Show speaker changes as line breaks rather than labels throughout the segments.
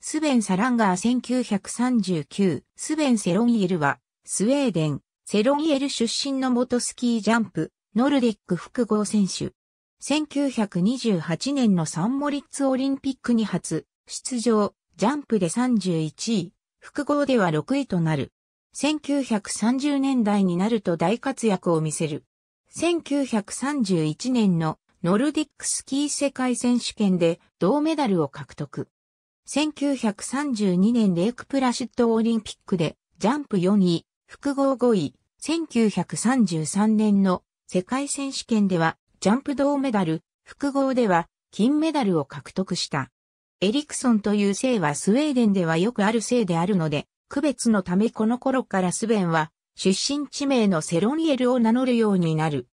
スベン・サランガー1939、スベン・セロンイエルは、スウェーデン、セロンイエル出身の元スキージャンプ、ノルディック複合選手。1928年のサンモリッツオリンピックに初、出場、ジャンプで31位、複合では6位となる。1930年代になると大活躍を見せる。1931年のノルディックスキー世界選手権で銅メダルを獲得。1932年レイクプラシッドオリンピックでジャンプ4位、複合5位、1933年の世界選手権ではジャンプ銅メダル、複合では金メダルを獲得した。エリクソンという姓はスウェーデンではよくある姓であるので、区別のためこの頃からスベンは出身地名のセロニエルを名乗るようになる。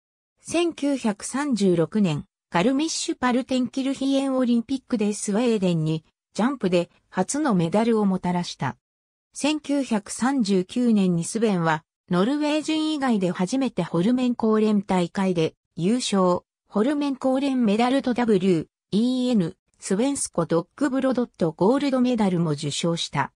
1936年、カルミッシュパルテンキルヒエンオリンピックでスウェーデンにジャンプで初のメダルをもたらした。1939年にスベンは、ノルウェー人以外で初めてホルメン高連大会で優勝、ホルメン高連メダルと W、EN、スベンスコドッグブロドットゴールドメダルも受賞した。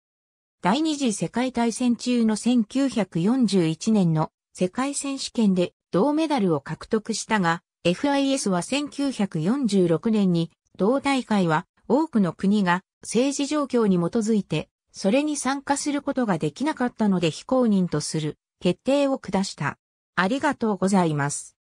第二次世界大戦中の1941年の世界選手権で銅メダルを獲得したが、FIS は1946年に同大会は多くの国が政治状況に基づいて、それに参加することができなかったので非公認とする決定を下した。ありがとうございます。